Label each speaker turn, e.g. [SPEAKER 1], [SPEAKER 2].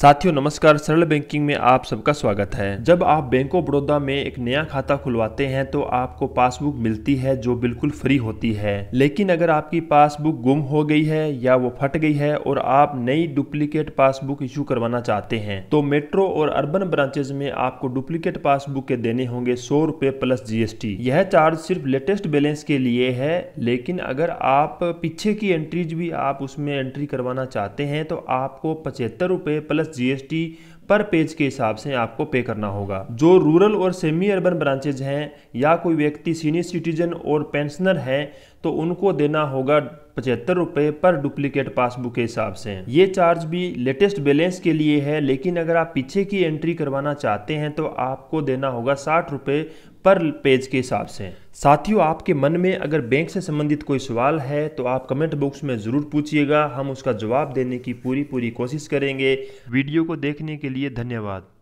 [SPEAKER 1] साथियों नमस्कार सरल बैंकिंग में आप सबका स्वागत है जब आप बैंक ऑफ बड़ौदा में एक नया खाता खुलवाते हैं तो आपको पासबुक मिलती है जो बिल्कुल फ्री होती है लेकिन अगर आपकी पासबुक गुम हो गई है या वो फट गई है और आप नई डुप्लीकेट पासबुक इशू करवाना चाहते हैं तो मेट्रो और अर्बन ब्रांचेज में आपको डुप्लीकेट पासबुक के देने होंगे सौ रूपए प्लस जीएसटी यह चार्ज सिर्फ लेटेस्ट बैलेंस के लिए है लेकिन अगर आप पीछे की एंट्रीज भी आप उसमें एंट्री करवाना चाहते हैं तो आपको पचहत्तर रूपए plus plus GST per page के हिसाब से आपको पे करना होगा जो रूरल और सेमी अर्बन ब्रांचेज हैं या कोई व्यक्ति सीनियर सिटीजन और पेंशनर है तो उनको देना होगा पचहत्तर रुपये पर डुप्लीकेट पासबुक के हिसाब से ये चार्ज भी लेटेस्ट बैलेंस के लिए है लेकिन अगर आप पीछे की एंट्री करवाना चाहते हैं तो आपको देना होगा साठ रुपये पर पेज के हिसाब से साथियों आपके मन में अगर बैंक से संबंधित कोई सवाल है तो आप कमेंट बॉक्स में ज़रूर पूछिएगा हम उसका जवाब देने की पूरी पूरी कोशिश करेंगे वीडियो को देखने के लिए लिए धन्यवाद